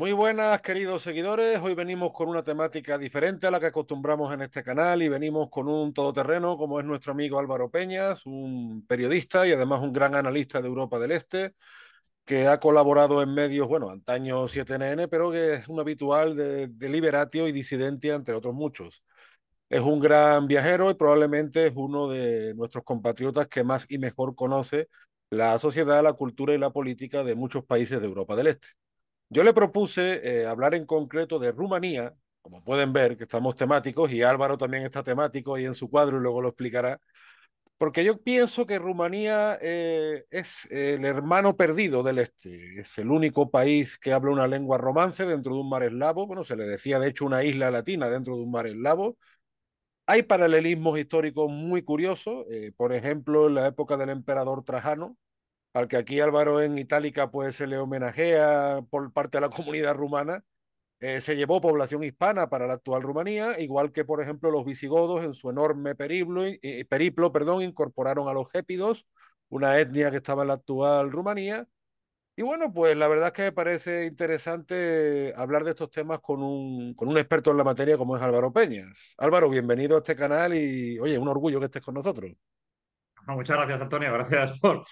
Muy buenas, queridos seguidores. Hoy venimos con una temática diferente a la que acostumbramos en este canal y venimos con un todoterreno como es nuestro amigo Álvaro Peñas, un periodista y además un gran analista de Europa del Este que ha colaborado en medios, bueno, antaño 7NN, pero que es un habitual de, Liberatio y Disidentia, entre otros muchos. Es un gran viajero y probablemente es uno de nuestros compatriotas que más y mejor conoce la sociedad, la cultura y la política de muchos países de Europa del Este. Yo le propuse eh, hablar en concreto de Rumanía, como pueden ver, que estamos temáticos y Álvaro también está temático y en su cuadro y luego lo explicará, porque yo pienso que Rumanía eh, es el hermano perdido del Este, es el único país que habla una lengua romance dentro de un mar eslavo, bueno, se le decía de hecho una isla latina dentro de un mar eslavo. Hay paralelismos históricos muy curiosos, eh, por ejemplo, en la época del emperador Trajano, al que aquí Álvaro en Itálica pues se le homenajea por parte de la comunidad rumana, eh, se llevó población hispana para la actual Rumanía, igual que por ejemplo los visigodos en su enorme periplo, eh, eh, periplo perdón, incorporaron a los gépidos, una etnia que estaba en la actual Rumanía. Y bueno, pues la verdad es que me parece interesante hablar de estos temas con un, con un experto en la materia como es Álvaro Peñas. Álvaro, bienvenido a este canal y oye, un orgullo que estés con nosotros muchas gracias, Antonio. Gracias por,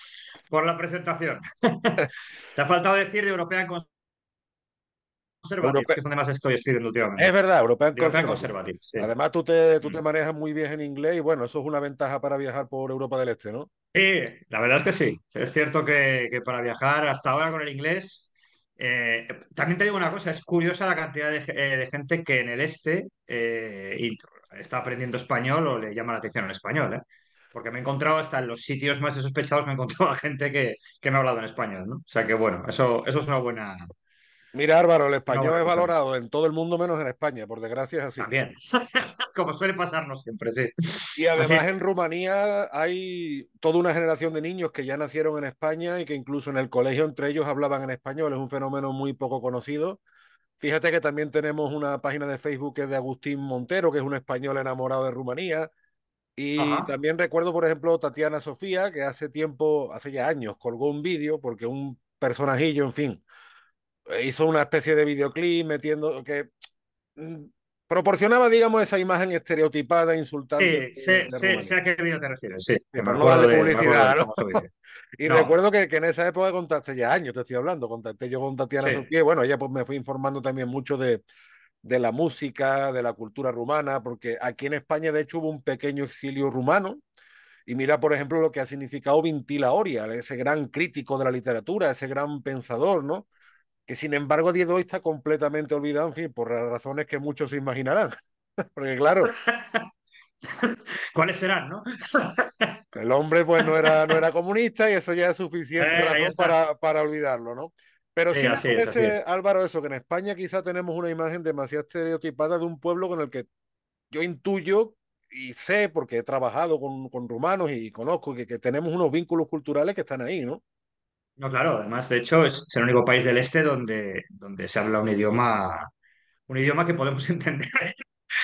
la presentación. Te ha faltado decir de European Conservative, que es donde más estoy escribiendo últimamente. Es verdad, European, European Además, tú, te, tú te mm. manejas muy bien en inglés y bueno, eso es una ventaja para viajar por Europa del Este, ¿no? Sí, la verdad es que sí. Es cierto que, para viajar hasta ahora con el inglés eh, también te digo una cosa, es curiosa la cantidad de, eh, gente que en el este eh, está aprendiendo español o le llama la atención el español. ¿eh? porque me he encontrado hasta en los sitios más sospechados, me he encontrado a gente que, que me ha hablado en español, ¿no? O sea que bueno, eso, eso es una buena. Mira, Álvaro, el español es valorado en todo el mundo menos en España, por desgracia es así. También, como suele pasarnos siempre, sí. Y además en Rumanía hay toda una generación de niños que ya nacieron en España y que incluso en el colegio entre ellos hablaban en español, es un fenómeno muy poco conocido. Fíjate que también tenemos una página de Facebook que es de Agustín Montero, que es un español enamorado de Rumanía. Y también recuerdo, por ejemplo, Tatiana Sofía, que hace tiempo, hace ya años, colgó un vídeo porque un personajillo, en fin, eh, hizo una especie de videoclip metiendo que mm, proporcionaba, digamos, esa imagen estereotipada, insultante. Sí, sé, a qué vídeo te refieres, sí. publicidad, Y recuerdo que, en esa época contacté, ya años te estoy hablando, contacté yo con Tatiana Sofía, y bueno, ella pues me fue informando también mucho de, de la música, de la cultura rumana, porque aquí en España de hecho hubo un pequeño exilio rumano. Y mira, por ejemplo, lo que ha significado Vintila Oria, ese gran crítico de la literatura, ese gran pensador, ¿no? Que sin embargo a día de hoy está completamente olvidado, en fin, por razones que muchos se imaginarán. porque claro, ¿Cuáles serán, no? El hombre, pues, no era, no era comunista y eso ya es suficiente eh, razón para, para, olvidarlo, ¿no? Pero sí, Álvaro, eso, que en España quizá tenemos una imagen demasiado estereotipada de un pueblo con el que yo intuyo y sé, porque he trabajado con, rumanos y, conozco que, que, tenemos unos vínculos culturales que están ahí, ¿no? No, claro, además, de hecho, es el único país del este donde, donde se habla un idioma, un idioma que podemos entender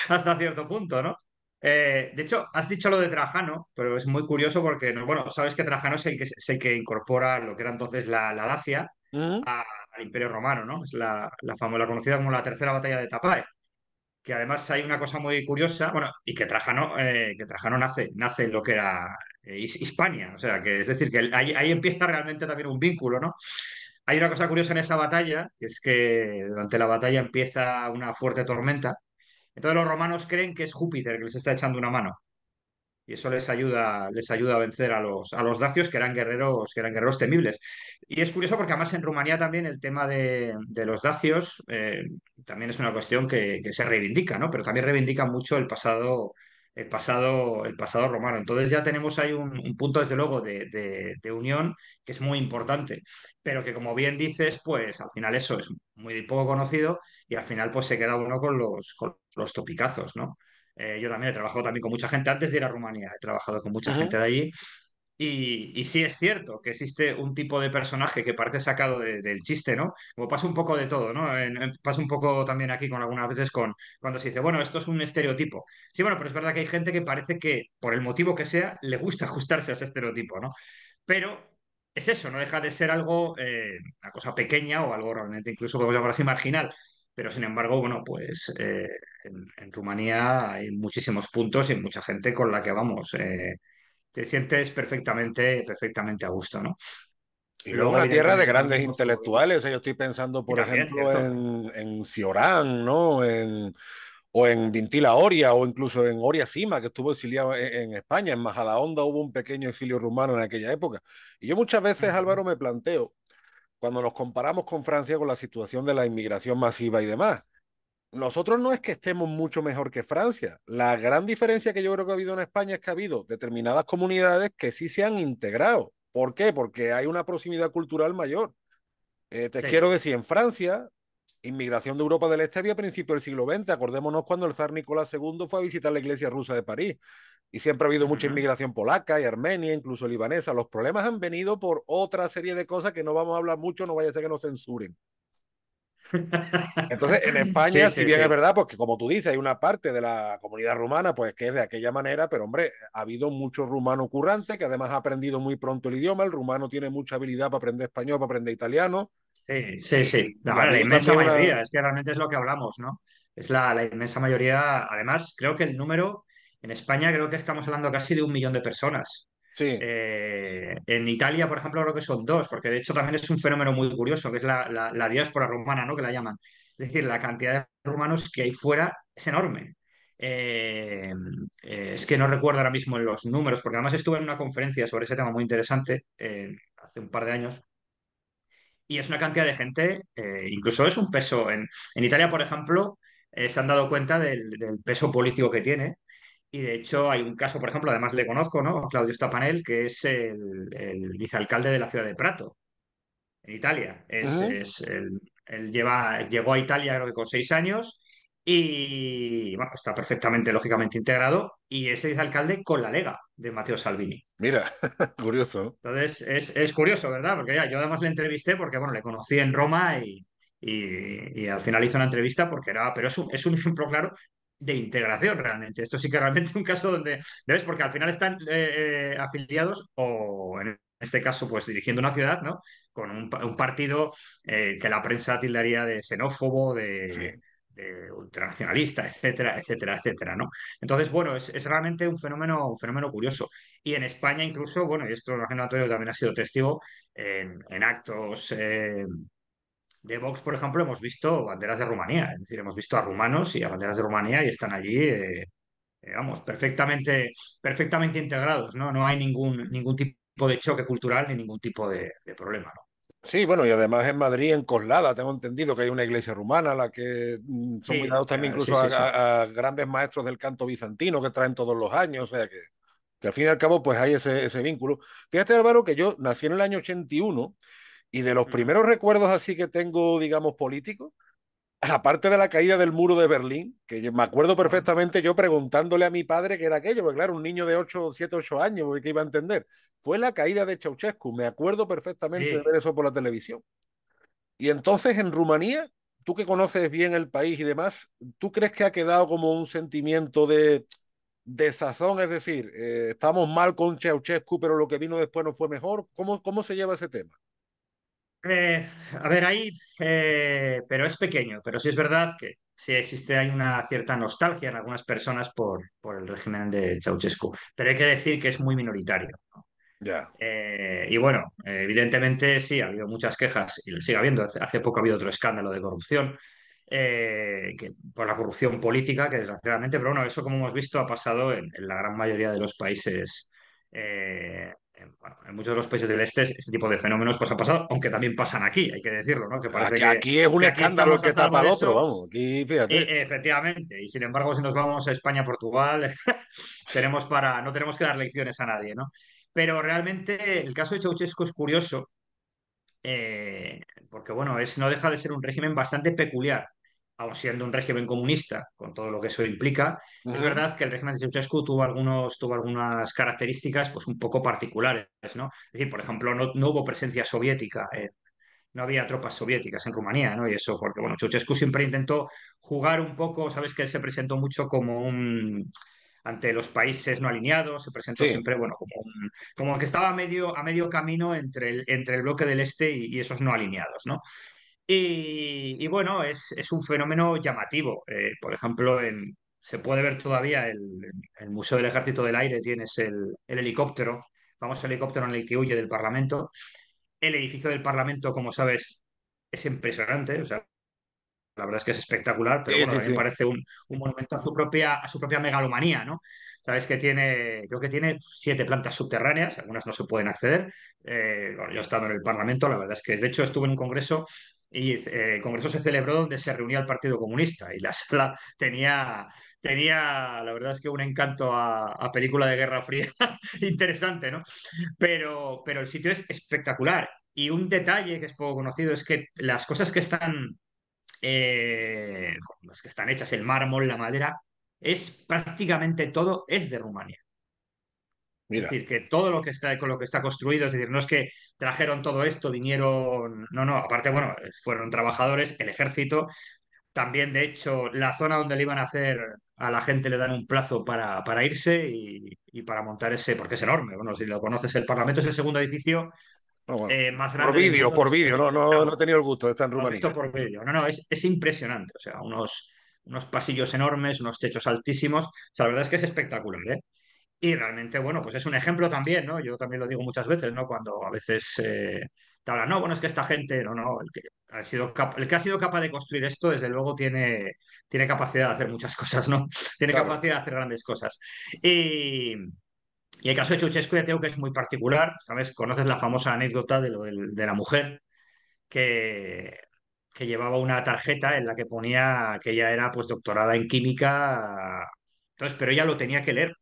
hasta cierto punto, ¿no? Eh, de hecho, has dicho lo de Trajano, pero es muy curioso porque, bueno, sabes que Trajano es el que, incorpora lo que era entonces la Dacia, ¿Mm? al Imperio Romano, ¿no? Es la, famosa conocida como la tercera batalla de Tapae. Que además hay una cosa muy curiosa, bueno, y que Trajano, eh, que nace, nace en lo que era eh, Hispania, o sea, que es decir, que ahí, empieza realmente también un vínculo, ¿no? Hay una cosa curiosa en esa batalla, que es que durante la batalla empieza una fuerte tormenta. Entonces los romanos creen que es Júpiter que les está echando una mano y eso les ayuda, les ayuda a vencer a los, a los dacios, que eran guerreros, que eran guerreros temibles. Y es curioso porque además en Rumanía también el tema de, los dacios eh, también es una cuestión que, se reivindica, ¿no? Pero también reivindica mucho el pasado, el pasado, el pasado romano. Entonces ya tenemos ahí un, punto, desde luego, de, unión que es muy importante, pero que como bien dices, pues al final eso es muy poco conocido y al final pues se queda uno con los, con los topicazos, ¿no? Eh, yo también he trabajado también con mucha gente antes de ir a Rumanía, he trabajado con mucha gente de allí. Y, sí es cierto que existe un tipo de personaje que parece sacado del chiste, ¿no? Como pasa un poco de todo, ¿no? pasa un poco también aquí con algunas veces con cuando se dice, bueno, esto es un estereotipo. Sí, bueno, pero es verdad que hay gente que parece que, por el motivo que sea, le gusta ajustarse a ese estereotipo, ¿no? Pero es eso, no deja de ser algo, eh, una cosa pequeña o algo realmente incluso a llamar así marginal. Pero sin embargo, bueno, pues eh, en, Rumanía hay muchísimos puntos y mucha gente con la que vamos. Eh, te sientes perfectamente, perfectamente a gusto, ¿no? Y luego una tierra de grandes intelectuales. ¿eh? Yo estoy pensando, por ejemplo, en, Ciorán, ¿no? En, o en Vintila Oria, o incluso en Oria Sima, que estuvo exiliado en, en, España. En Majadahonda hubo un pequeño exilio rumano en aquella época. Y yo muchas veces, Álvaro, me planteo cuando los comparamos con Francia con la situación de la inmigración masiva y demás. Nosotros no es que estemos mucho mejor que Francia. La gran diferencia que yo creo que ha habido en España es que ha habido determinadas comunidades que sí se han integrado. ¿Por qué? Porque hay una proximidad cultural mayor. Eh, te quiero decir, en Francia, inmigración de Europa del Este había a principios del siglo XX. Acordémonos cuando el zar Nicolás II fue a visitar la iglesia rusa de París y siempre ha habido mucha inmigración polaca y armenia, incluso libanesa. Los problemas han venido por otra serie de cosas que no vamos a hablar mucho, no vaya a ser que nos censuren. Entonces, en España, si bien es verdad, porque como tú dices, hay una parte de la comunidad rumana, pues que es de aquella manera, pero hombre, ha habido mucho rumano currante que además ha aprendido muy pronto el idioma. El rumano tiene mucha habilidad para aprender español, para aprender italiano. Sí, sí, sí. La, inmensa mayoría, es que realmente es lo que hablamos, ¿no? Es la inmensa mayoría. Además, creo que el número en España creo que estamos hablando casi de un millón de personas. Eh, en Italia, por ejemplo, creo que son dos, porque de hecho también es un fenómeno muy curioso, que es la, diáspora romana, ¿no? Que la llaman. Es decir, la cantidad de romanos que hay fuera es enorme. Eh, eh, es que no recuerdo ahora mismo los números, porque además estuve en una conferencia sobre ese tema muy interesante hace un par de años. Y es una cantidad de gente, incluso es un peso. En, Italia, por ejemplo, se han dado cuenta del peso político que tiene y de hecho hay un caso, por ejemplo, además le conozco, ¿no? Claudio Stapanel, que es el, vicealcalde de la ciudad de Prato, en Italia. Es, es el, él lleva, llegó a Italia creo que con seis años y está perfectamente, lógicamente integrado y es el vicealcalde con la Lega de Matteo Salvini. Mira, curioso. Entonces es, es curioso, ¿verdad? Porque ya, yo además le entrevisté porque, bueno, le conocí en Roma y, y, al final hizo una entrevista porque era, pero es un, es un ejemplo claro de integración realmente. Esto sí que realmente es un caso donde debes, porque al final están eh, eh, afiliados o en este caso pues dirigiendo una ciudad, ¿no? Con un, partido eh, que la prensa tildaría de xenófobo, de... ultranacionalista, etcétera, etcétera, etcétera, ¿no? Entonces, bueno, es, realmente un fenómeno, un fenómeno curioso. Y en España incluso, bueno, y esto también ha sido testigo, en, actos de Vox, por ejemplo, hemos visto banderas de Rumanía, es decir, hemos visto a rumanos y a banderas de Rumanía y están allí, digamos, eh, eh, perfectamente, perfectamente integrados, ¿no? No hay ningún, ningún tipo de choque cultural ni ningún tipo de, problema, ¿no? Sí, bueno, y además en Madrid, en Coslada, tengo entendido que hay una iglesia rumana, la que mm, son cuidados también incluso a, grandes maestros del canto bizantino que traen todos los años, o sea que, que al fin y al cabo pues hay ese, ese vínculo. Fíjate Álvaro que yo nací en el año 81 y de los primeros recuerdos así que tengo, digamos, políticos, aparte de la caída del muro de Berlín, que me acuerdo perfectamente yo preguntándole a mi padre qué era aquello, porque claro, un niño de 8, 7, 8 años, ¿qué iba a entender? Fue la caída de Ceausescu, me acuerdo perfectamente de ver eso por la televisión. Y entonces en Rumanía, tú que conoces bien el país y demás, ¿tú crees que ha quedado como un sentimiento de desazón? Es decir, eh, estamos mal con Ceausescu, pero lo que vino después no fue mejor. ¿Cómo, cómo se lleva ese tema? Eh, a ver, ahí, eh, pero es pequeño, pero sí es verdad que sí existe, hay una cierta nostalgia en algunas personas por, el régimen de Ceausescu, pero hay que decir que es muy minoritario. Eh, y bueno, evidentemente sí, ha habido muchas quejas y sigue habiendo. Hace poco ha habido otro escándalo de corrupción. por la corrupción política, que desgraciadamente, pero bueno, eso como hemos visto ha pasado en, la gran mayoría de los países eh, en, muchos de los países del este este tipo de fenómenos pues han pasado, aunque también pasan aquí, hay que decirlo, ¿no? Que aquí, que, aquí es un escándalo que al otro, vamos. E, efectivamente, y sin embargo, si nos vamos a España, Portugal, tenemos para, no tenemos que dar lecciones a nadie, ¿no? Pero realmente el caso de Ceausescu es curioso, eh, porque bueno, es, no deja de ser un régimen bastante peculiar aun siendo un régimen comunista, con todo lo que eso implica, es verdad que el régimen de Ceausescu tuvo, algunos, tuvo algunas características pues, un poco particulares. ¿no? Es decir, por ejemplo, no, no hubo presencia soviética, no había tropas soviéticas en Rumanía, ¿no? y eso porque bueno, Ceausescu siempre intentó jugar un poco, sabes que él se presentó mucho como un ante los países no alineados, se presentó siempre bueno, como, como, que estaba a medio, a medio camino entre el, entre el bloque del este y, y esos no alineados. ¿no? Y, bueno, es, un fenómeno llamativo. Eh, por ejemplo, en, se puede ver todavía el, el, Museo del Ejército del Aire, tienes el, el helicóptero, famoso helicóptero en el que huye del Parlamento. El edificio del Parlamento, como sabes, es impresionante. sea, la verdad es que es espectacular, pero me parece un, monumento a su propia, a su propia megalomanía, ¿no? Sabes que tiene, creo que tiene siete plantas subterráneas, algunas no se pueden acceder. Eh, yo he estado en el Parlamento, la verdad es que de hecho estuve en un congreso y eh, el Congreso se celebró donde se reunía el Partido Comunista y la sala tenía, tenía la verdad es que un encanto a, película de Guerra Fría interesante, ¿no? Pero, pero el sitio es espectacular y un detalle que es poco conocido es que las cosas que están, eh, las que están hechas, el mármol, la madera, es prácticamente todo es de Rumanía. Es decir, que todo lo que está con lo que está construido, es decir, no es que trajeron todo esto, vinieron, no, no, aparte, bueno, fueron trabajadores, el ejército, también, de hecho, la zona donde le iban a hacer a la gente le dan un plazo para, para irse y, para montar ese, porque es enorme. Bueno, si lo conoces, el Parlamento es el segundo edificio ah, eh, más grande. Por vídeo, por vídeo, no, no, no, he tenido el gusto de estar en Rumanía. por vídeo, no, no, es, es, impresionante. O sea, unos, unos pasillos enormes, unos techos altísimos. O sea, la verdad es que es espectacular. ¿eh? Y realmente, bueno, pues es un ejemplo también, ¿no? Yo también lo digo muchas veces, ¿no? Cuando a veces eh, te hablan, no, bueno, es que esta gente, no, no, el que ha sido, el que ha sido capaz de construir esto, desde luego tiene, tiene capacidad de hacer muchas cosas, ¿no? Tiene capacidad de hacer grandes cosas. Y, el caso de Chuchescu, ya tengo que es muy particular, ¿sabes? Conoces la famosa anécdota de, de la mujer que que llevaba una tarjeta en la que ponía que ella era pues doctorada en química, entonces, pero ella lo tenía que leer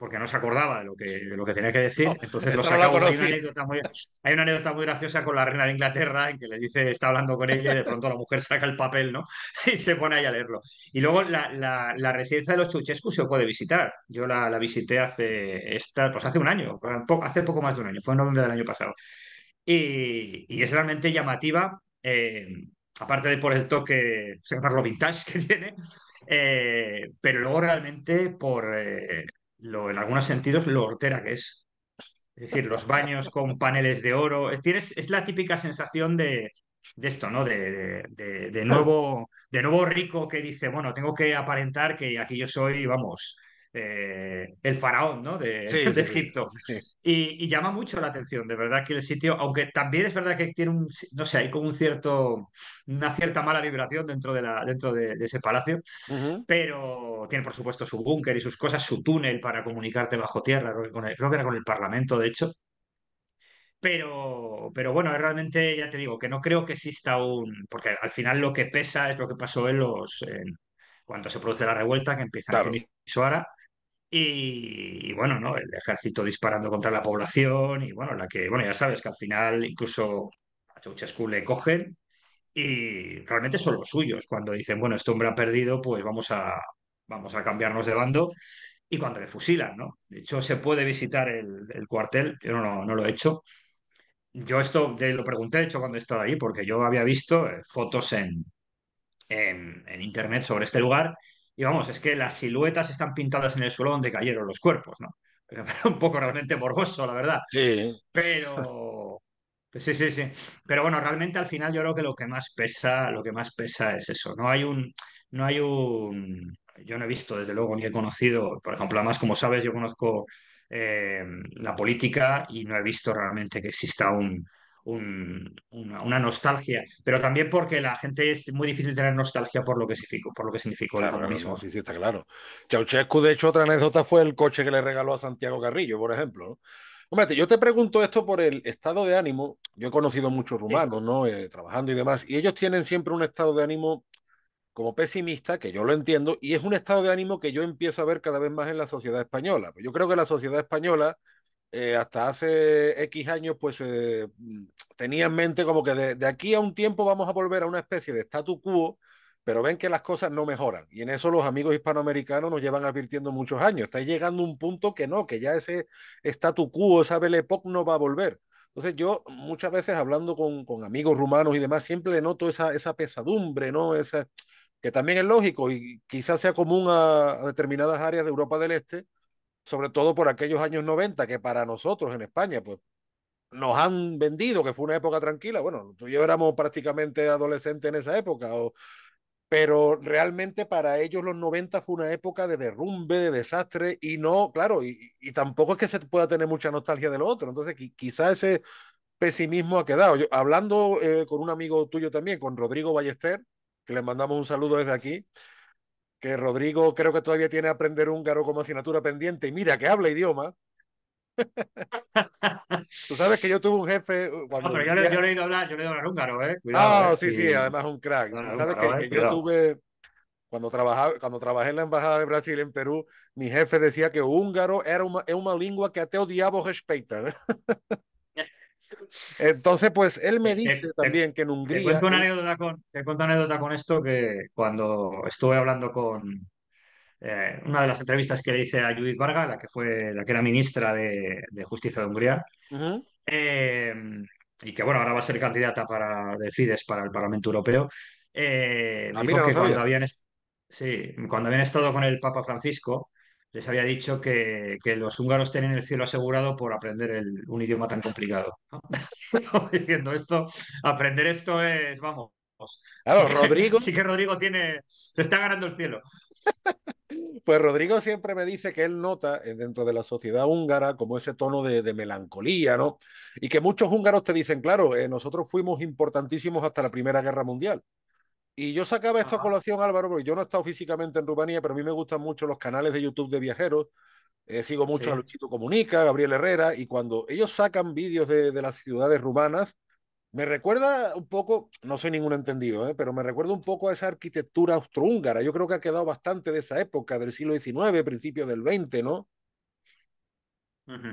porque no se acordaba de lo que, lo que tenía que decir. entonces lo sacaba. Hay una, anécdota muy, graciosa con la reina de Inglaterra en que le dice, está hablando con ella y de pronto la mujer saca el papel ¿no? y se pone ahí a leerlo. Y luego la, residencia de los Chuchescu se puede visitar. Yo la, visité hace, esta, pues hace un año, hace poco más de un año, fue en noviembre del año pasado. Y, es realmente llamativa. Eh, aparte de por el toque, lo vintage que tiene, eh, pero luego realmente por, eh, lo, en algunos sentidos, lo hortera que es. Es decir, los baños con paneles de oro. Es, tienes, es la típica sensación de, de esto, ¿no? De, de, nuevo, de nuevo rico que dice, bueno, tengo que aparentar que aquí yo soy, vamos, eh, el faraón ¿no? de, Egipto. Y, llama mucho la atención, de verdad, que el sitio, aunque también es verdad que tiene un, no sé, hay como un cierto, una cierta mala vibración dentro de, la, dentro de, ese palacio, pero tiene por supuesto su búnker y sus cosas, su túnel para comunicarte bajo tierra, creo que era con el Parlamento, de hecho. Pero, pero bueno, realmente ya te digo que no creo que exista un. Porque al final lo que pesa es lo que pasó en los. cuando se produce la revuelta, que empieza en Timisoara y, bueno, ¿no? El ejército disparando contra la población y bueno, la que, bueno, ya sabes que al final incluso a Ceausescu le cogen y realmente son los suyos. Cuando dicen, bueno, este hombre ha perdido, pues vamos a, vamos a cambiarnos de bando y cuando le fusilan, ¿no? De hecho, se puede visitar el, cuartel, yo no, no, lo he hecho. Yo esto de, lo pregunté, de hecho, cuando estaba ahí porque yo había visto eh, fotos en, en internet sobre este lugar y vamos, es que las siluetas están pintadas en el suelo donde cayeron los cuerpos, ¿no? un poco realmente morboso, la verdad. Sí. Pero. Sí, sí, sí. Pero bueno, realmente al final yo creo que lo que más pesa, lo que más pesa es eso. No hay un. No hay un. Yo no he visto, desde luego, ni he conocido. Por ejemplo, además, como sabes, yo conozco eh, la política y no he visto realmente que exista un, una, nostalgia, pero también porque la gente es muy difícil tener nostalgia por lo que significó, por lo que significó el organismo sí, sí, está claro. Ceausescu, de hecho, otra anécdota fue el coche que le regaló a Santiago Carrillo, por ejemplo. Hombre, yo te pregunto esto por el estado de ánimo. Yo he conocido muchos rumanos, ¿no? Eh, trabajando y demás, y ellos tienen siempre un estado de ánimo como pesimista, que yo lo entiendo, y es un estado de ánimo que yo empiezo a ver cada vez más en la sociedad española. Pues yo creo que la sociedad española eh, hasta hace X años, pues eh, mm, tenía en mente como que de, aquí a un tiempo vamos a volver a una especie de statu quo, pero ven que las cosas no mejoran. Y en eso los amigos hispanoamericanos nos llevan advirtiendo muchos años. Está llegando un punto que no, que ya ese statu quo, esa Belle Époque no va a volver. Entonces yo muchas veces hablando con, amigos rumanos y demás, siempre le noto esa, esa pesadumbre, ¿no? Esa, que también es lógico y quizás sea común a determinadas áreas de Europa del Este, sobre todo por aquellos años 90 que para nosotros en España, pues nos han vendido que fue una época tranquila. Bueno, tú yo éramos prácticamente adolescentes en esa época, o... pero realmente para ellos los 90 fue una época de derrumbe, de desastre, y no, claro, y, tampoco es que se pueda tener mucha nostalgia de lo otro. Entonces, quizás quizá ese pesimismo ha quedado. hablando eh, con un amigo tuyo también, con Rodrigo Ballester, que le mandamos un saludo desde aquí, que Rodrigo creo que todavía tiene aprender húngaro como asignatura pendiente y mira que habla idioma. Tú sabes que yo tuve un jefe. Uh, cuando yo, le, he ido hablar, yo le he hablar húngaro, ¿eh? ah, eh, sí, sí, además un crack. Tú sabes que, eh, yo tuve. Cuando, trabajaba, cuando trabajé en la Embajada de Brasil en Perú, mi jefe decía que húngaro era una, una lengua que até odiaba ¿Eh? Entonces, pues él me dice también que en Hungría. Te cuento, una anécdota con, anécdota con esto: que cuando estuve hablando con eh, una de las entrevistas que le hice a Judith Varga, la que, fue, la que era ministra de, Justicia de Hungría, eh, y que bueno, ahora va a ser candidata para, de Fides para el Parlamento Europeo, eh, ah, dijo habían, sí, cuando habían estado con el Papa Francisco les había dicho que, los húngaros tienen el cielo asegurado por aprender un idioma tan complicado. Diciendo esto, aprender esto es, vamos. sí Rodrigo. Que, que Rodrigo tiene, se está ganando el cielo. Pues Rodrigo siempre me dice que él nota eh, dentro de la sociedad húngara como ese tono de, melancolía, ¿no? Y que muchos húngaros te dicen, claro, eh, nosotros fuimos importantísimos hasta la Primera Guerra Mundial. Y yo sacaba esto a colación, Álvaro, porque yo no he estado físicamente en Rumanía, pero a mí me gustan mucho los canales de YouTube de viajeros. Eh, sigo mucho a Luchito Comunica, Gabriel Herrera, y cuando ellos sacan vídeos de, las ciudades rumanas, me recuerda un poco, no soy ningún entendido, eh, pero me recuerda un poco a esa arquitectura austrohúngara. Yo creo que ha quedado bastante de esa época, del siglo XIX, principios del XX, ¿no?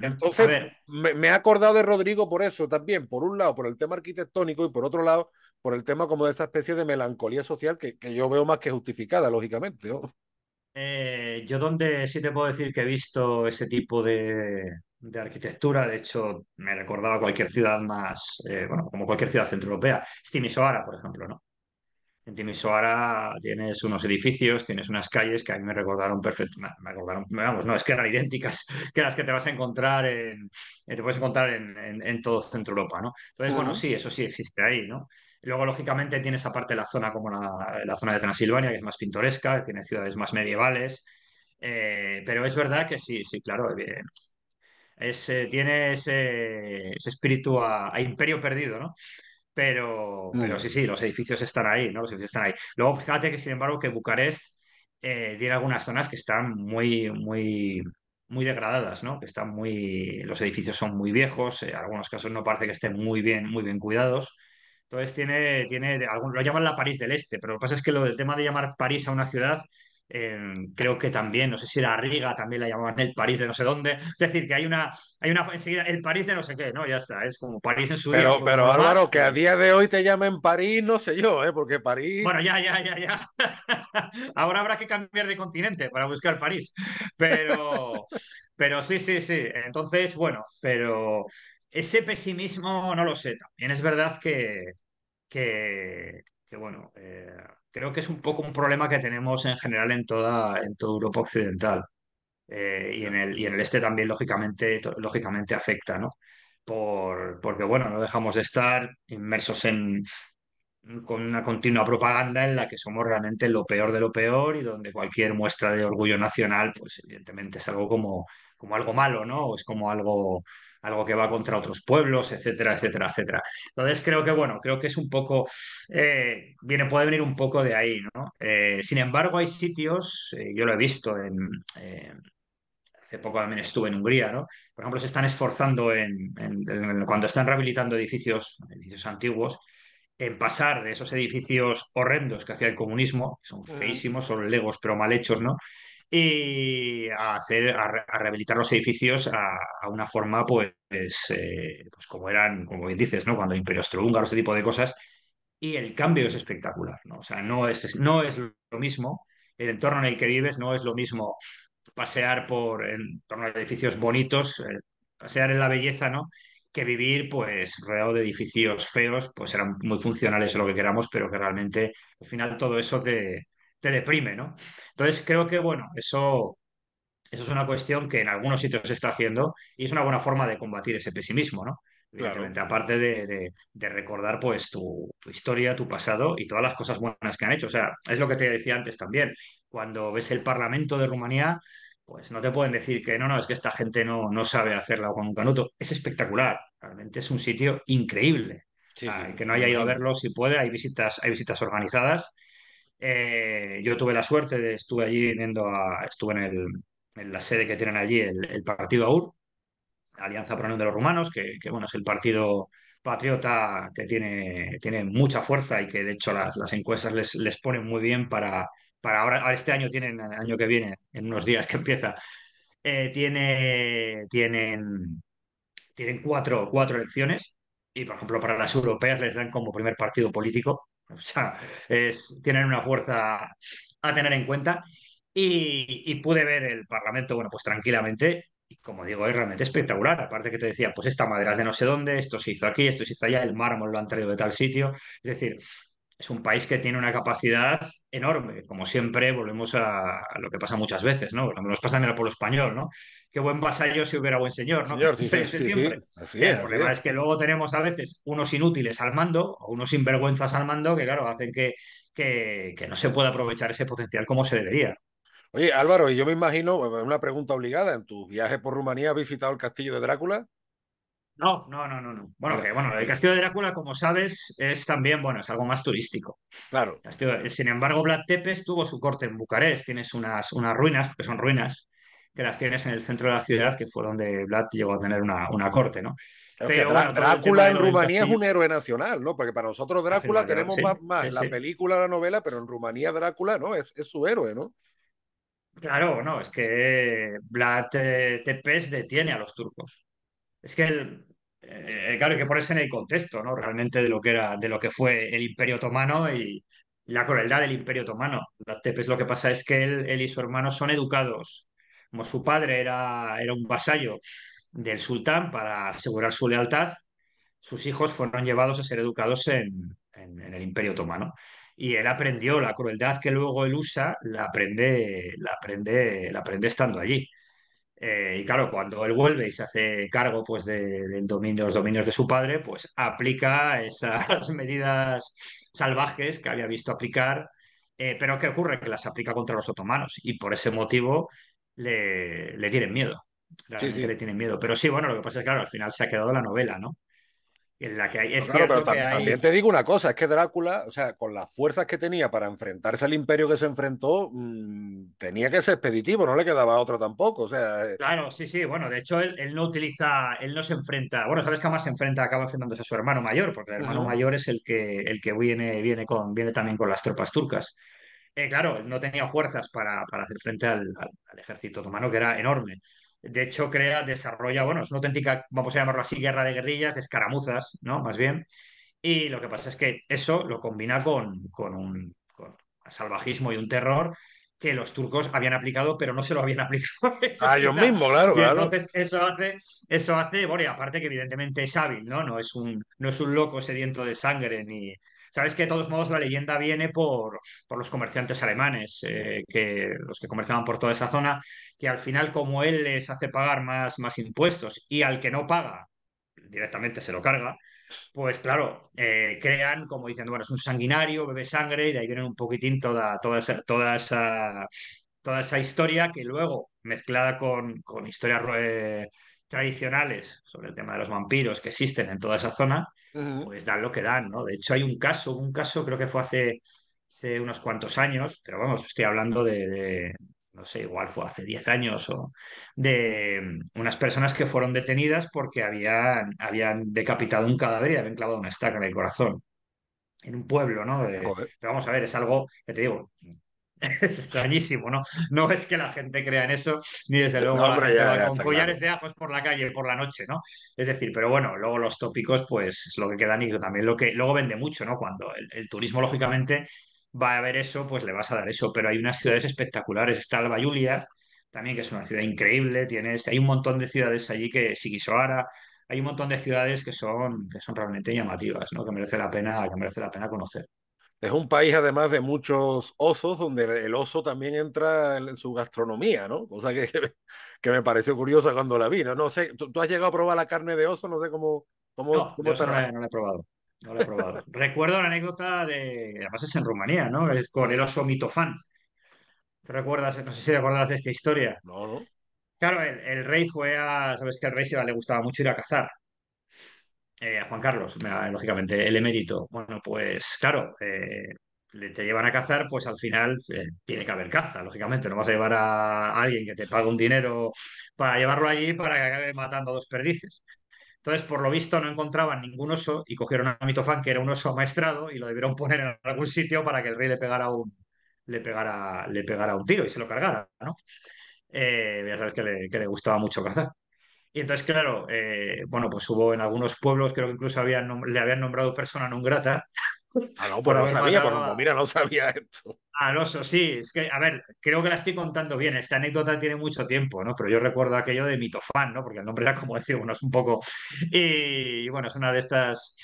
Entonces, me, me, he acordado de Rodrigo por eso también, por un lado, por el tema arquitectónico y por otro lado, por el tema como de esta especie de melancolía social que, yo veo más que justificada, lógicamente. Eh, yo donde sí te puedo decir que he visto ese tipo de, arquitectura, de hecho me recordaba cualquier ciudad más, eh, bueno, como cualquier ciudad centroeuropea, es Timisoara, por ejemplo, ¿no? En Timisoara tienes unos edificios, tienes unas calles que a mí me recordaron perfectamente, me recordaron, vamos, no, es que eran idénticas que las que te vas a encontrar en, eh, te puedes encontrar en, todo Centro Europa, ¿no? Entonces, bueno, sí, eso sí existe ahí, ¿no? Luego, lógicamente, tienes aparte la zona como la, zona de Transilvania, que es más pintoresca, tiene ciudades más medievales. Eh, pero es verdad que sí, sí, claro, eh, eh, tiene ese, espíritu a, imperio perdido, ¿no? Pero, pero sí, sí, los edificios están ahí, ¿no? Los edificios están ahí. Luego, fíjate que, sin embargo, que Bucarest tiene algunas zonas que están muy, muy, muy degradadas, ¿no? Que están muy, los edificios son muy viejos, en algunos casos no parece que estén muy bien, muy bien cuidados. Entonces tiene, tiene algún, lo llaman la París del Este, pero lo que pasa es que lo del tema de llamar París a una ciudad, em, creo que también, no sé si era Riga, también la llamaban el París de no sé dónde. Es decir, que hay una, hay una enseguida, el París de no sé qué, ¿no? Ya está, es como París en su pero, pues, Pero pues Álvaro, que a pues día de hoy te llamen París, no sé yo, ¿eh? Porque París. Bueno, ya, ya, ya, ya. Ahora habrá que cambiar de continente para buscar París. Pero, pero sí, sí, sí. Entonces, bueno, pero ese pesimismo no lo sé. También es verdad que, que, bueno, eh, creo que es un poco un problema que tenemos en general en toda, en Europa Occidental. Eh, y, en el, y en el este también, lógicamente, lógicamente afecta, ¿no? Por, porque, bueno, no dejamos de estar inmersos en, con una continua propaganda en la que somos realmente lo peor de lo peor y donde cualquier muestra de orgullo nacional, pues evidentemente es algo como, como algo malo, ¿no? Es como algo, algo que va contra otros pueblos, etcétera, etcétera, etcétera. Entonces creo que, bueno, creo que es un poco, eh, viene, puede venir un poco de ahí, ¿no? Eh, sin embargo, hay sitios, eh, yo lo he visto en hace poco también estuve en Hungría, ¿no? Por ejemplo, se están esforzando cuando están rehabilitando edificios, edificios antiguos, en pasar de esos edificios horrendos que hacía el comunismo, que son mm. feísimos, son legos pero mal hechos, ¿no? y a, hacer, a, rehabilitar los edificios a, una forma, pues, eh, pues como eran, como bien dices, ¿no? cuando el Imperio Austrohúngaro, ese tipo de cosas. Y el cambio es espectacular, ¿no? O sea, no es, no es lo mismo, el entorno en el que vives no es lo mismo pasear por en torno a edificios bonitos, eh, pasear en la belleza, ¿no? que vivir pues rodeado de edificios feos, pues eran muy funcionales o lo que queramos, pero que realmente al final todo eso te, te deprime, ¿no? Entonces creo que, bueno, eso, eso es una cuestión que en algunos sitios se está haciendo y es una buena forma de combatir ese pesimismo, ¿no? aparte de, recordar pues tu, historia, tu pasado y todas las cosas buenas que han hecho. O sea, es lo que te decía antes también. Cuando ves el Parlamento de Rumanía, pues no te pueden decir que no, no, es que esta gente no, no sabe hacerla con un canuto. Es espectacular, realmente es un sitio increíble. que no haya ido a verlo, si puede, hay visitas, hay visitas organizadas eh, yo tuve la suerte de estuve allí viendo a, estuve en, la sede que tienen allí el, partido AUR, Alianza Pro de los Rumanos, que, bueno, es el partido patriota que tiene, tiene mucha fuerza y que de hecho las, encuestas les, ponen muy bien para, para ahora, este año tienen, el año que viene, en unos días que empieza, eh, tiene, tienen, tienen cuatro, cuatro elecciones y por ejemplo para las europeas les dan como primer partido político O sea, es, tienen una fuerza a tener en cuenta. Y, pude ver el Parlamento, bueno, pues tranquilamente. Y como digo, es realmente espectacular. Aparte que te decía, pues esta madera es de no sé dónde, esto se hizo aquí, esto se hizo allá, el mármol lo han traído de tal sitio. Es decir, es un país que tiene una capacidad enorme. Como siempre, volvemos a, lo que pasa muchas veces, ¿no? Nos pasa en el pueblo español, ¿no? qué buen vasallo si hubiera buen señor, ¿no? es, el problema es. que luego tenemos a veces unos inútiles al mando o unos sinvergüenzas al mando que, claro, hacen que, que, no se pueda aprovechar ese potencial como se debería. Oye, Álvaro, y yo me imagino, una pregunta obligada, ¿en tu viaje por Rumanía has visitado el castillo de Drácula? No, no, no, no, Bueno, bueno, el Castillo de Drácula, como sabes, es también, bueno, es algo más turístico. Claro. sin embargo, Vlad Tepes tuvo su corte en Bucarest, tienes unas, unas ruinas, porque son ruinas, que las tienes en el centro de la ciudad, que fue donde Vlad llegó a tener una, una corte, ¿no? Pero, Drácula en Rumanía es un héroe nacional, ¿no? Porque para nosotros Drácula tenemos más, más la película, la novela, pero en Rumanía Drácula, ¿no? Es, su héroe, ¿no? Claro, no, es que Vlad eh, Tepes detiene a los turcos. Es que, el, eh, claro, hay que ponerse en el contexto, ¿no? Realmente de lo que, era, de lo que fue el Imperio Otomano y la crueldad del Imperio Otomano. Vlad Tepes lo que pasa es que él y su hermano son educados como su padre era, era un vasallo del sultán para asegurar su lealtad, sus hijos fueron llevados a ser educados en, el Imperio Otomano. Y él aprendió la crueldad que luego él usa, la aprende, la aprende, la aprende estando allí. Eh, y claro, cuando él vuelve y se hace cargo pues, de, los dominios de su padre, pues aplica esas medidas salvajes que había visto aplicar, eh, pero ¿qué ocurre? Que las aplica contra los otomanos y por ese motivo le, tienen miedo. sí, le tienen miedo. Pero sí, bueno, lo que pasa es que, claro, al final se ha quedado la novela, ¿no? En la que es también, te digo una cosa, es que Drácula, o sea, con las fuerzas que tenía para enfrentarse al imperio que se enfrentó, mm, tenía que ser expeditivo, no le quedaba otro tampoco, o sea... Eh. Claro, sí, sí, bueno, de hecho él, no utiliza, él no se enfrenta, bueno, sabes que más se enfrenta, acaba enfrentándose a su hermano mayor, porque el hermano mayor es el que, el que viene, viene, con, viene también con las tropas turcas. Eh, claro, no tenía fuerzas para, hacer frente al, ejército otomano, que era enorme. De hecho, crea, desarrolla, bueno, es una auténtica, vamos a llamarlo así, guerra de guerrillas, de escaramuzas, ¿no? Más bien. Y lo que pasa es que eso lo combina con, con un salvajismo y un terror que los turcos habían aplicado, pero no se lo habían aplicado. A ah, ellos mismos, claro, entonces eso hace, eso hace, bueno, y aparte que evidentemente es hábil, ¿no? No es un, no es un loco sediento de sangre ni, Sabes que de todos modos la leyenda viene por, los comerciantes alemanes, eh, que, los que comerciaban por toda esa zona, que al final como él les hace pagar más, más impuestos y al que no paga directamente se lo carga, pues claro, eh, crean como dicen, bueno, es un sanguinario, bebe sangre y de ahí viene un poquitín toda, toda, esa, toda, esa, toda esa historia que luego mezclada con, con historias... Eh, tradicionales sobre el tema de los vampiros que existen en toda esa zona, pues dan lo que dan, ¿no? De hecho, hay un caso, un caso creo que fue hace, unos cuantos años, pero vamos, estoy hablando de, no sé, igual fue hace 10 años o de mm, unas personas que fueron detenidas porque habían, habían decapitado un cadáver y habían clavado una estaca en el corazón en un pueblo, ¿no? pero vamos a ver, es algo, que te digo, es extrañísimo, ¿no? No es que la gente crea en eso, ni desde luego con collares de ajos por la calle, por la noche, ¿no? Es decir, pero bueno, luego los tópicos, pues es lo que quedan y también lo que luego vende mucho, ¿no? Cuando el, turismo, lógicamente, va a ver eso, pues le vas a dar eso. Pero hay unas ciudades espectaculares. Está Alba Julia, también, que es una ciudad increíble. Tienes, hay un montón de ciudades allí que Sigisoara, hay un montón de ciudades que son, que son realmente llamativas, ¿no? Que merece la pena, que merece la pena conocer. Es un país además de muchos osos, donde el oso también entra en su gastronomía, ¿no? Cosa que, que me pareció curiosa cuando la vi. No, no sé, ¿tú, has llegado a probar la carne de oso? No sé cómo... cómo, no, no, la, he probado. No lo he probado. Recuerdo la anécdota de. Además es en Rumanía, ¿no? Es con el oso mitofán. ¿Te recuerdas? No sé si te acuerdas de esta historia. No, no. Claro, el, rey fue a. Sabes que el rey se, le gustaba mucho ir a cazar. Eh, a Juan Carlos, eh, lógicamente, el emérito. Bueno, pues claro, eh, le te llevan a cazar, pues al final tiene que haber caza, lógicamente. No vas a llevar a alguien que te pague un dinero para llevarlo allí para que acabe matando a dos perdices. Entonces, por lo visto, no encontraban ningún oso y cogieron a Mitofan, que era un oso maestrado y lo debieron poner en algún sitio para que el rey le pegara un, le pegara, le pegara un tiro y se lo cargara, ¿no? ya sabes que le gustaba mucho cazar. Y entonces, claro, eh, bueno, pues hubo en algunos pueblos, creo que incluso le habían nombrado persona non grata. Ah, no, pues no sabía, pues mira, no sabía esto. Al ah, sí, es que, a ver, creo que la estoy contando bien, esta anécdota tiene mucho tiempo, ¿no? Pero yo recuerdo aquello de Mitofán, ¿no? Porque el nombre era como decir, bueno, es un poco... y bueno, es una de estas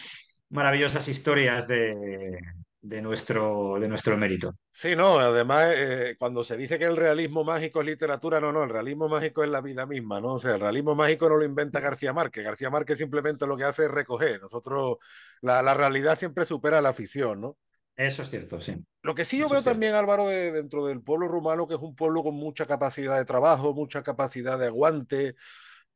maravillosas historias de, de nuestro, de nuestro mérito. Sí, no, además, eh, cuando se dice que el realismo mágico es literatura, no, no, el realismo mágico es la vida misma, ¿no? O sea, el realismo mágico no lo inventa García Márquez, García Márquez simplemente lo que hace es recoger, nosotros, la, realidad siempre supera la ficción, ¿no? Eso es cierto, sí. Lo que sí yo veo también, Álvaro, dentro del pueblo rumano, que es un pueblo con mucha capacidad de trabajo, mucha capacidad de aguante,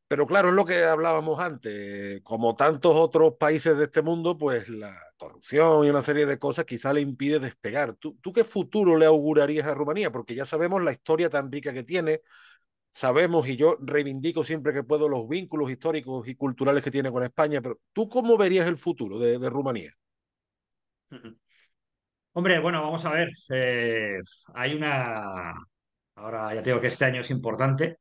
pero claro, es lo que hablábamos antes. Como tantos otros países de este mundo, pues la corrupción y una serie de cosas quizá le impide despegar. ¿Tú, ¿Tú, qué futuro le augurarías a Rumanía? Porque ya sabemos la historia tan rica que tiene. Sabemos y yo reivindico siempre que puedo los vínculos históricos y culturales que tiene con España, pero ¿tú cómo verías el futuro de, Rumanía? Hombre, bueno, vamos a ver. Eh, hay una... Ahora ya tengo que este año es importante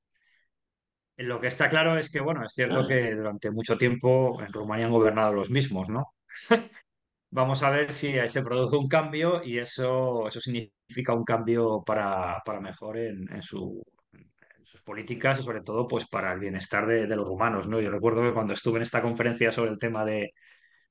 lo que está claro es que, bueno, es cierto que durante mucho tiempo en Rumanía han gobernado los mismos, ¿no? Vamos a ver si ahí se produce un cambio y eso, eso significa un cambio para, para mejor en, en, su, en, sus políticas y sobre todo pues para el bienestar de, los rumanos, ¿no? Yo recuerdo que cuando estuve en esta conferencia sobre el tema de,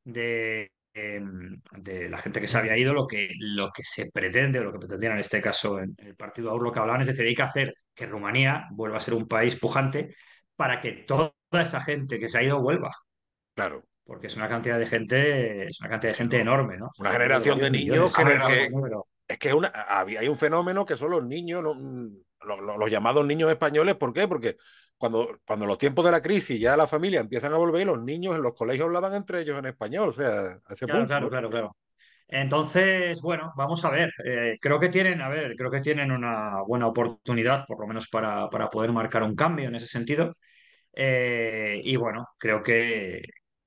de em, de la gente que se había ido, lo que, lo que se pretende, o lo que pretendían en este caso en el partido Aur, lo que hablaban es decir, hay que hacer que Rumanía vuelva a ser un país pujante para que toda esa gente que se ha ido vuelva. Claro. Porque es una cantidad de gente, es una cantidad de gente enorme, ¿no? Una generación de niños que, es que una, hay un fenómeno que son los niños, los, llamados niños españoles. ¿Por qué? Porque cuando, cuando los tiempos de la crisis ya la familia empiezan a volver, los niños en los colegios hablaban entre ellos en español. O sea, a claro, claro, claro. Entonces, bueno, vamos a ver. Eh, creo que tienen, a ver, creo que tienen una buena oportunidad, por lo menos para, poder marcar un cambio en ese sentido. Eh, y bueno, creo que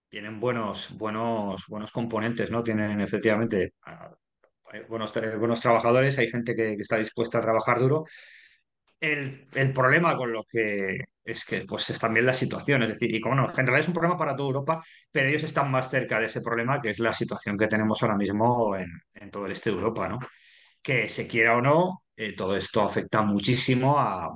tienen buenos, buenos, buenos componentes, ¿no? Tienen efectivamente eh, buenos, buenos trabajadores, hay gente que, que está dispuesta a trabajar duro. El, el, problema con lo que es que pues es también la situación, es decir, y como no, en general es un problema para toda Europa, pero ellos están más cerca de ese problema que es la situación que tenemos ahora mismo en, todo el este de Europa, ¿no? Que se quiera o no, eh, todo esto afecta muchísimo a,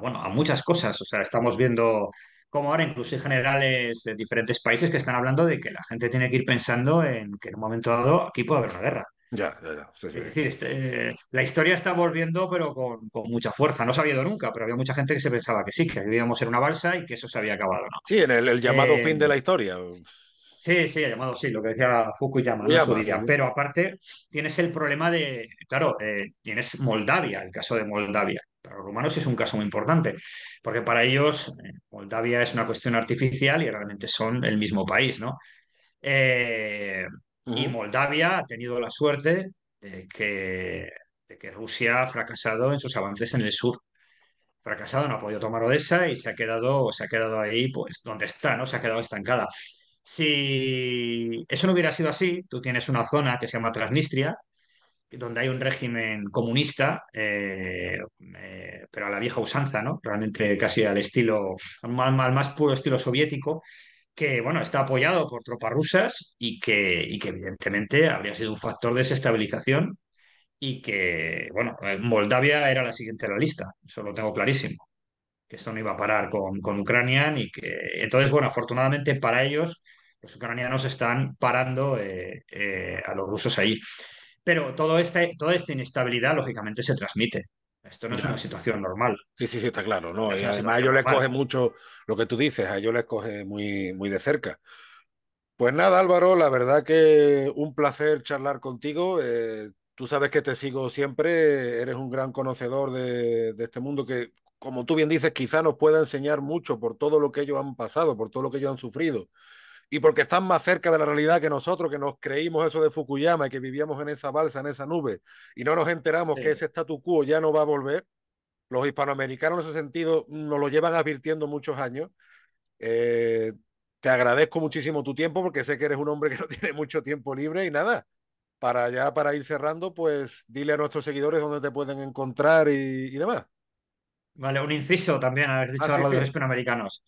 bueno, a muchas cosas, o sea, estamos viendo como ahora incluso generales de diferentes países que están hablando de que la gente tiene que ir pensando en que en un momento dado aquí puede haber una guerra. Ya, ya, Es decir, este, la historia está volviendo, pero con, mucha fuerza. No se ha habido nunca, pero había mucha gente que se pensaba que sí, que vivíamos en una balsa y que eso se había acabado. ¿no? Sí, en el, llamado eh, fin de la historia. Sí, sí, ha llamado, sí, lo que decía Fukuyama. Pero aparte, tienes el problema de, claro, eh, tienes Moldavia, el caso de Moldavia. Para los rumanos es un caso muy importante, porque para ellos eh, Moldavia es una cuestión artificial y realmente son el mismo país, ¿no? Eh, y Moldavia ha tenido la suerte de que, que Rusia ha fracasado en sus avances en el sur. Fracasado, no ha podido tomar Odessa y se ha quedado, se ha quedado ahí, pues, donde está, ¿no? Se ha quedado estancada. Si eso no hubiera sido así, tú tienes una zona que se llama Transnistria, donde hay un régimen comunista, eh, eh, pero a la vieja usanza, ¿no? Realmente casi al estilo, al más puro estilo soviético, que bueno, está apoyado por tropas rusas y que, y que evidentemente habría sido un factor de desestabilización y que, bueno, eh, Moldavia era la siguiente en la lista, eso lo tengo clarísimo, que esto no iba a parar con, Ucrania y que... Entonces, bueno, afortunadamente para ellos, los ucranianos están parando eh, eh, a los rusos ahí. Pero todo este, toda esta inestabilidad, lógicamente, se transmite. Esto no es una situación normal. Sí, sí, sí, está claro. No, y además a ellos les coge mucho lo que tú dices, a ellos les coge muy, muy de cerca. Pues nada, Álvaro, la verdad que un placer charlar contigo. Eh, tú sabes que te sigo siempre, eres un gran conocedor de, de este mundo que, como tú bien dices, quizá nos pueda enseñar mucho por todo lo que ellos han pasado, por todo lo que ellos han sufrido y porque están más cerca de la realidad que nosotros, que nos creímos eso de Fukuyama y que vivíamos en esa balsa, en esa nube, y no nos enteramos que ese statu quo ya no va a volver. Los hispanoamericanos en ese sentido nos lo llevan advirtiendo muchos años. Eh, te agradezco muchísimo tu tiempo porque sé que eres un hombre que no tiene mucho tiempo libre y nada. Para ya para ir cerrando, pues dile a nuestros seguidores dónde te pueden encontrar y, demás. Vale, un inciso también, habéis dicho ah, de los hispanoamericanos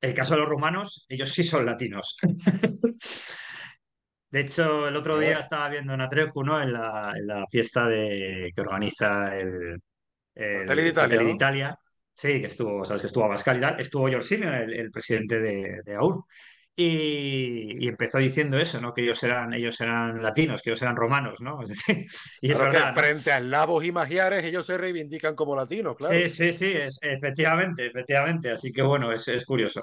el caso de los rumanos, ellos sí son latinos. de hecho, el otro día estaba viendo una En la, en la fiesta que organiza el, el Italia. Sí, que estuvo, sabes que estuvo y tal. Estuvo George el, presidente de, de AUR. Y, empezó diciendo eso, ¿no? Que ellos eran, ellos eran latinos, que ellos eran romanos, ¿no? y es frente a eslavos y magiares, ellos se reivindican como latinos, claro. Sí, sí, sí, efectivamente, efectivamente. Así que bueno, es, es, curioso.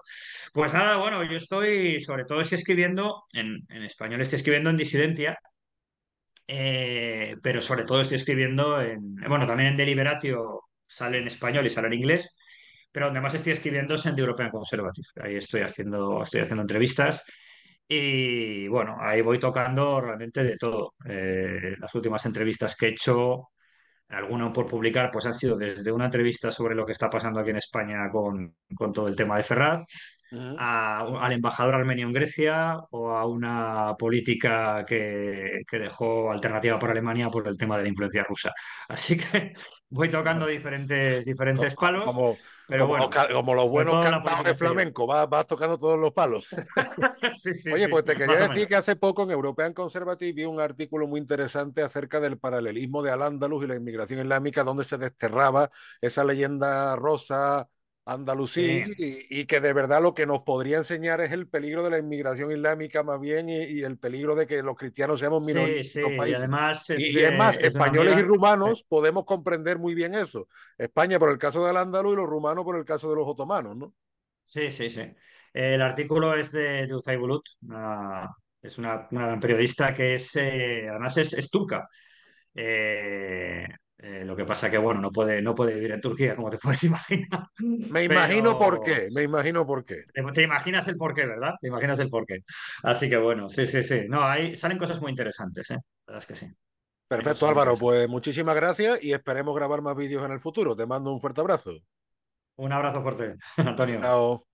Pues nada, bueno, yo estoy, sobre todo estoy escribiendo, en, español estoy escribiendo en disidencia, eh, pero sobre todo estoy escribiendo en, bueno, también en Deliberatio sale en español y sale en inglés pero además estoy escribiendo en The European Conservative. Ahí estoy haciendo, estoy haciendo entrevistas y bueno, ahí voy tocando realmente de todo. Eh, las últimas entrevistas que he hecho, algunas por publicar, pues han sido desde una entrevista sobre lo que está pasando aquí en España con, con todo el tema de Ferraz, al embajador armenio en Grecia o a una política que, que dejó alternativa para Alemania por el tema de la influencia rusa. Así que voy tocando diferentes, diferentes palos. Como como, los, buenos cantantes de flamenco, vas, tocando todos los palos. Oye, pues te quería decir que hace poco en European Conservative vi un artículo muy interesante acerca del paralelismo de Al-Ándalus y la inmigración islámica, donde se desterraba esa leyenda rosa Andalucía y, que de verdad lo que nos podría enseñar es el peligro de la inmigración islámica más bien y, el peligro de que los cristianos seamos minorías Y, además, este, españoles y eh. rumanos podemos comprender muy bien eso. España por el caso del andaluz y los rumanos por el caso de los otomanos, ¿no? Sí, sí, sí. El artículo es de, Uzay Bulut, es una, periodista que es, eh, además es, turca. Eh, eh, lo que pasa que, bueno, no puede, no puede vivir en Turquía, como te puedes imaginar. Me imagino por qué, me imagino por qué. Te, imaginas el por qué, ¿verdad? Te imaginas el por qué. Así que, bueno, sí, sí, sí. No, ahí salen cosas muy interesantes, ¿eh? La verdad es que sí. Perfecto, Álvaro. Pues muchísimas gracias y esperemos grabar más vídeos en el futuro. Te mando un fuerte abrazo. Un abrazo fuerte, Antonio. Chao.